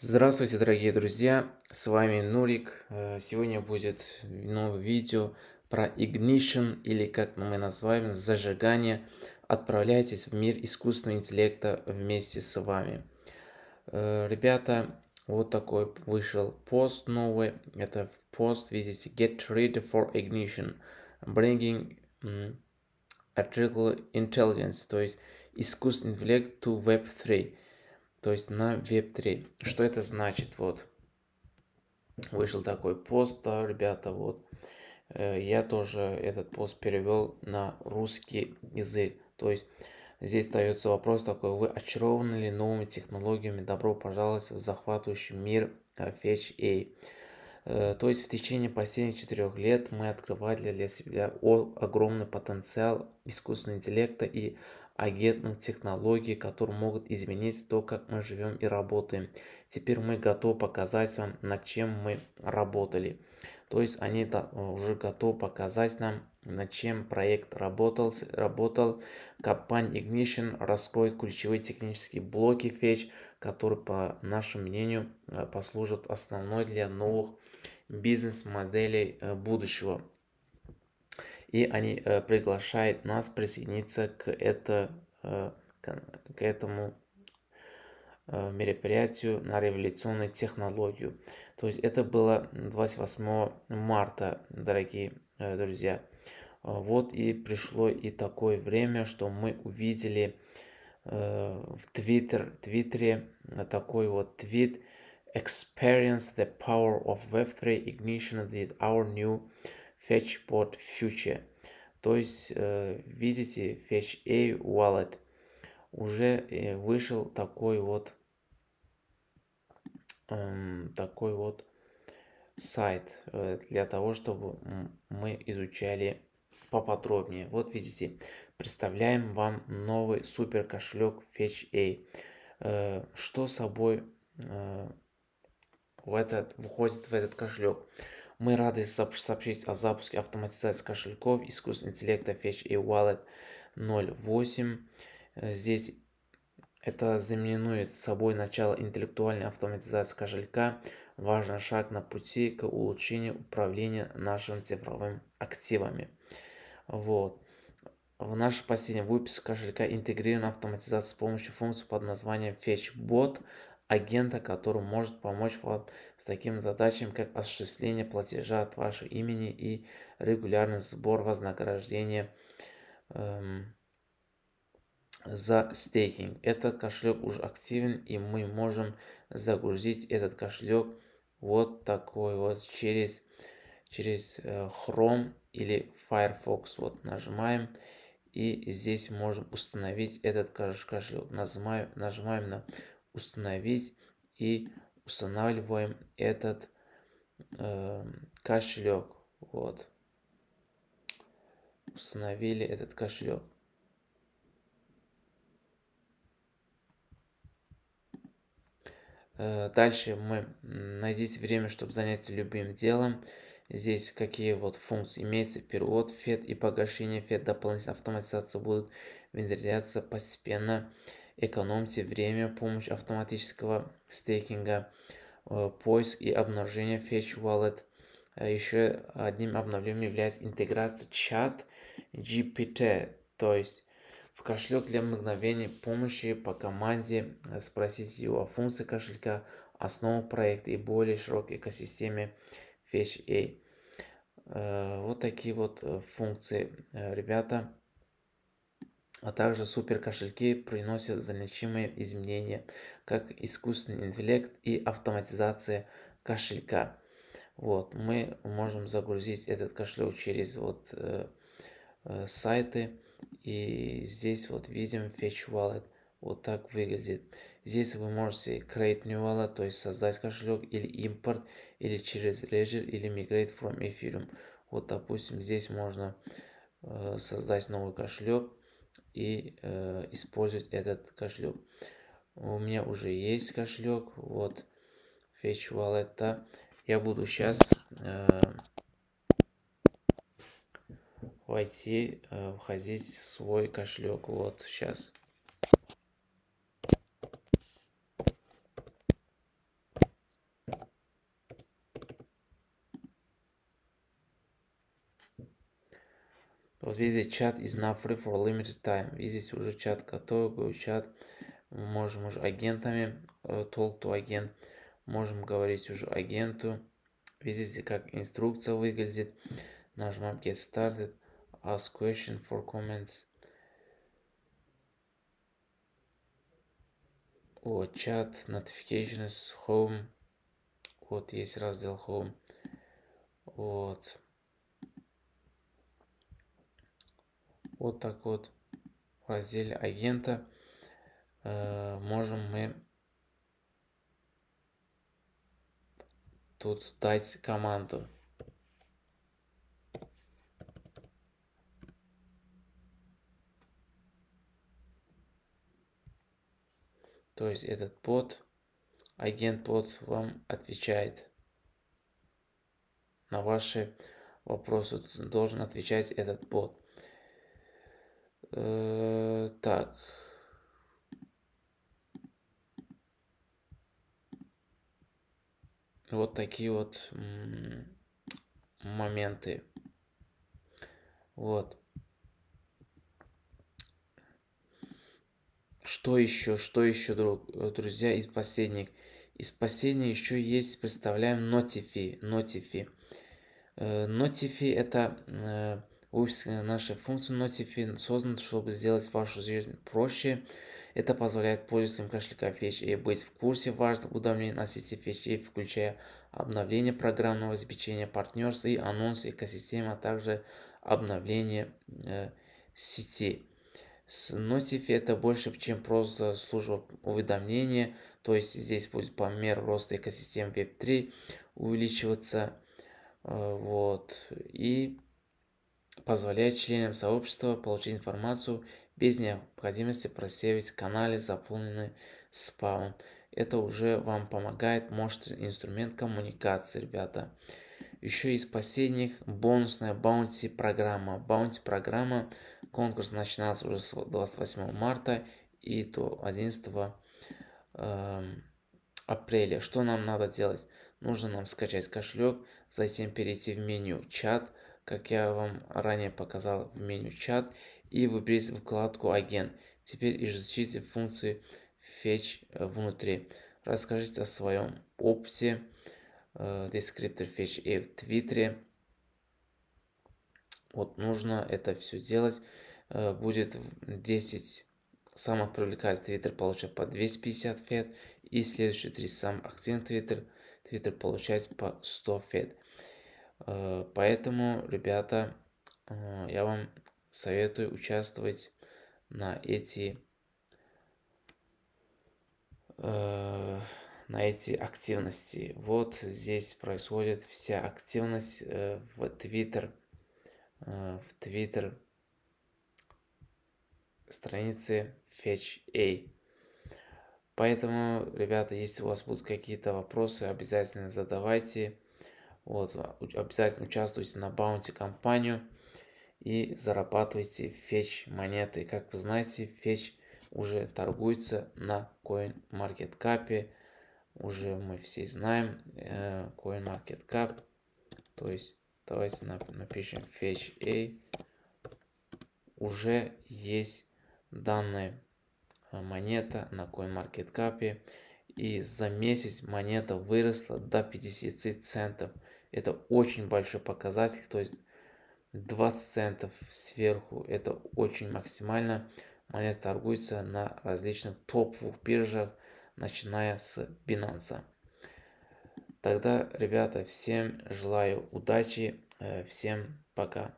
Здравствуйте, дорогие друзья, с вами Нурик. Э, сегодня будет новое видео про ignition, или как мы называем, зажигание. Отправляйтесь в мир искусственного интеллекта вместе с вами. Э, ребята, вот такой вышел пост новый. Это пост, видите, Get Ready for Ignition, Bringing Artificial Intelligence, то есть искусственный интеллект to Web 3 то есть на веб 3 Что это значит? Вот вышел такой пост, да, ребята, вот. Э, я тоже этот пост перевел на русский язык. То есть здесь остается вопрос такой, вы очарованы ли новыми технологиями? Добро пожаловать в захватывающий мир FHA. Э, то есть в течение последних четырех лет мы открывали для себя огромный потенциал искусственного интеллекта и агентных технологий, которые могут изменить то, как мы живем и работаем. Теперь мы готовы показать вам, над чем мы работали. То есть они уже готовы показать нам, над чем проект работал. работал. Компания Ignition раскроет ключевые технические блоки Fetch, которые, по нашему мнению, э, послужат основной для новых бизнес-моделей э, будущего. И они э, приглашают нас присоединиться к, это, э, к этому мероприятию на революционную технологию. То есть это было 28 марта, дорогие друзья. Вот и пришло и такое время, что мы увидели в Твиттер, Твиттере такой вот твит, experience the power of Web3 Ignition with our new FetchBot Future. То есть, э, видите, Fetch A Wallet. Уже э, вышел такой вот эм, такой вот сайт э, для того, чтобы мы изучали поподробнее. Вот видите, представляем вам новый супер кошелек Fetch a. Что собой в этот, входит в этот кошелек. Мы рады сообщить о запуске автоматизации кошельков искусственного интеллекта Fetch и Wallet 08. Здесь это заменит собой начало интеллектуальной автоматизации кошелька, важный шаг на пути к улучшению управления нашими цифровыми активами. Вот. В наш последний выпуск кошелька интегрирована автоматизация с помощью функции под названием FetchBot, агента, который может помочь вам с таким задачами, как осуществление платежа от вашего имени и регулярный сбор вознаграждения эм, за стейкинг. Этот кошелек уже активен и мы можем загрузить этот кошелек вот такой вот через, через э, Chrome или Firefox. Вот нажимаем и здесь можем установить этот кошелек. Нажимаем, нажимаем на установить и устанавливаем этот э, кошелек. Вот. Установили этот кошелек. Э, дальше мы найдите время, чтобы заняться любым делом. Здесь какие вот функции имеются, перевод фет и погашение фет дополнительная автоматизация будут внедряться постепенно экономьте время, помощь автоматического стейкинга, э, поиск и обнаружение Fetch Wallet. А еще одним обновлением является интеграция чат GPT, то есть в кошелек для мгновения помощи по команде, э, спросить его о функции кошелька, основу проекта и более широкой экосистеме Fetch A. Э, вот такие вот функции, ребята а также суперкошельки приносят значимые изменения, как искусственный интеллект и автоматизация кошелька. Вот, мы можем загрузить этот кошелек через вот э, э, сайты, и здесь вот видим Fetch Wallet, вот так выглядит. Здесь вы можете create new wallet, то есть создать кошелек или импорт, или через Ledger, или migrate from Ethereum. Вот, допустим, здесь можно э, создать новый кошелек, и э, использовать этот кошелек. У меня уже есть кошелек, вот Fetch Wallet. Я буду сейчас э, войти, э, входить в свой кошелек. Вот сейчас. Вот видите, чат is not free for limited time. Видите, уже чат готовый, чат. Мы можем уже агентами, э, talk to агент. Можем говорить уже агенту. Видите, как инструкция выглядит. нажмем Get Started. Ask question for comments. Вот чат, notifications, home. Вот есть раздел home. Вот. вот так вот в разделе агента э, можем мы тут дать команду. То есть этот бот, агент бот вам отвечает на ваши вопросы. Должен отвечать этот бот. Э, так. Вот такие вот моменты. Вот. Что еще, что еще, друг, э, друзья, из последних? Из последних еще есть, представляем, Notify. Notify. Notify это э, Wix, э, наша функции Notify создан чтобы сделать вашу жизнь проще. Это позволяет пользователям кошелька Fetch быть в курсе важных уведомлений на системе Fetch, включая обновление программного обеспечения партнерств и анонсы экосистемы, а также обновление э, сети. С Notify это больше, чем просто служба уведомления, то есть здесь будет по мере роста экосистем Web3 увеличиваться. Э, вот. И позволяет членам сообщества получить информацию без необходимости просеивать каналы, заполненные спамом. Это уже вам помогает может инструмент коммуникации, ребята. Еще из последних бонусная баунти программа. Баунти программа, конкурс начинался уже с 28 марта и до 11 э, апреля. Что нам надо делать? Нужно нам скачать кошелек, затем перейти в меню чат, как я вам ранее показал в меню чат, и выберите вкладку агент. Теперь изучите функцию fetch внутри. Расскажите о своем опыте, э, descriptor fetch и в твиттере. Вот нужно это все делать. Э, будет 10 самых привлекательных твиттер получать по 250 фет и следующие 3 самых активных твиттер твиттер получает по 100 фет. Э, поэтому, ребята, э, я вам советую участвовать на эти э, на эти активности. Вот здесь происходит вся активность в Twitter, в Twitter странице Fetch A. Поэтому, ребята, если у вас будут какие-то вопросы, обязательно задавайте. Вот, а, обязательно участвуйте на баунти компанию и зарабатывайте фетч монеты. Как вы знаете, фетч уже торгуется на CoinMarketCap. Уже мы все знаем э, CoinMarketCap. То есть давайте напишем fetch A. Уже есть данная э, монета на CoinMarketCap. И за месяц монета выросла до 50 центов. Это очень большой показатель, то есть 20 центов сверху. Это очень максимально. Монета торгуется на различных топовых биржах, начиная с Binance. Тогда, ребята, всем желаю удачи, э, всем пока.